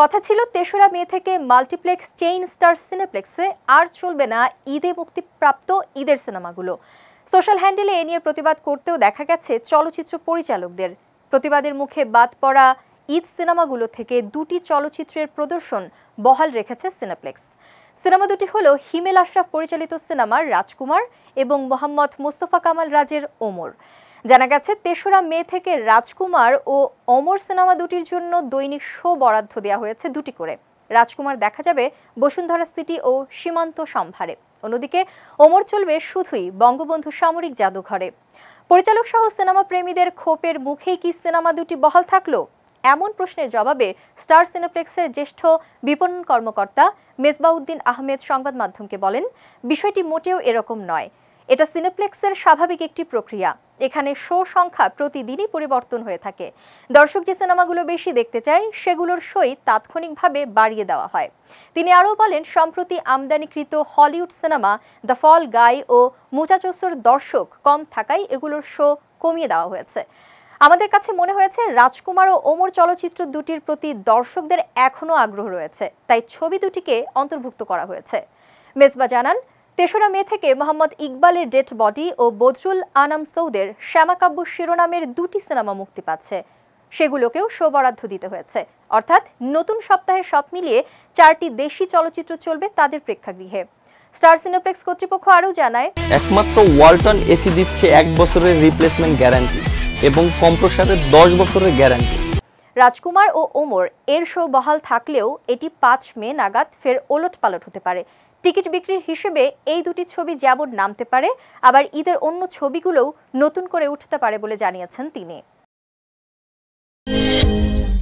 কথা ছিল তেসরা মে থেকে মাল্টিপ্লেক্স চেইন স্টার সিনেপ্লেক্সে আর চলবে না ঈদে মুক্তিপ্রাপ্ত ঈদের সিনেমাগুলো সোশ্যাল হ্যান্ডেলে এ নিয়ে প্রতিবাদ করতেও দেখা গেছে চলচ্চিত্র পরিচালকদের প্রতিবাদের মুখে বাদ পড়া ঈদ সিনেমাগুলো থেকে দুটি চলচ্চিত্রের প্রদর্শন বহাল রেখেছে সিনেপ্লেক্স সিনেমা দুটি হল হিমেল আশরাফ পরিচালিত সিনেমার রাজকুমার এবং মোহাম্মদ মোস্তফা কামাল রাজের ওমর জানা গেছে তেসরা মে থেকে রাজকুমার ও অমর সিনেমা দুটির জন্য দৈনিক শো বরাদ্দ দেওয়া হয়েছে দুটি করে রাজকুমার দেখা যাবে বসুন্ধরা সিটি ও সীমান্ত সম্ভারে অন্যদিকে ওমর চলবে শুধুই বঙ্গবন্ধু সামরিক জাদুঘরে পরিচালক সহ সিনেমা প্রেমীদের ক্ষোভের মুখেই কি সিনেমা দুটি বহাল থাকলো এমন প্রশ্নের জবাবে স্টার সিনেপ্লেক্সের জ্যেষ্ঠ বিপণন কর্মকর্তা মেজবাউদ্দিন আহমেদ সংবাদ মাধ্যমকে বলেন বিষয়টি মোটেও এরকম নয় এটা সিনেপ্লেক্সের স্বাভাবিক একটি প্রক্রিয়া এখানে শো সংখ্যা প্রতিদিনই পরিবর্তন হয়ে থাকে দর্শক যে সিনেমাগুলো বেশি দেখতে চায় সেগুলোর শোই তাৎক্ষণিকভাবে বাড়িয়ে দেওয়া হয় তিনি আরও বলেন সম্প্রতি আমদানিকৃত Hollywood cinema the Fall Guy ও মুচাচসর দর্শক কম থাকায় এগুলোর শো কমিয়ে দেওয়া হয়েছে আমাদের কাছে মনে হয়েছে রাজকুমার ও ওমর চলচ্চিত্র দুটির প্রতি দর্শকদের এখনও আগ্রহ রয়েছে তাই ছবি দুটিকে অন্তর্ভুক্ত করা হয়েছে মেজবা জানান তেসরা মে থেকে মোহাম্মদ ইকবালের ডেট বডি ও বদরুল আনাম সৌদের শ্যামাকাব্য শিরোনামের দুটি সিনেমা মুক্তি পাচ্ছে সেগুলোকেও সৌবরাধ্য দিতে হয়েছে অর্থাৎ নতুন সপ্তাহে সব মিলিয়ে চারটি দেশি চলচ্চিত্র চলবে তাদের প্রেক্ষাগৃহে স্টার সিনেপ্লেক্স কর্তৃপক্ষ আরও জানায় একমাত্র ওয়ালটন এসি দিচ্ছে এক বছরের রিপ্লেসমেন্ট গ্যারান্টি এবং কম্প্রসারের দশ বছরের গ্যারান্টি রাজকুমার ও ওমর এর শো বহাল থাকলেও এটি পাঁচ মে নাগাদ ফের ওলট পালট হতে পারে টিকিট বিক্রির হিসেবে এই দুটি ছবি যেমন নামতে পারে আবার ঈদের অন্য ছবিগুলোও নতুন করে উঠতে পারে বলে জানিয়েছেন তিনি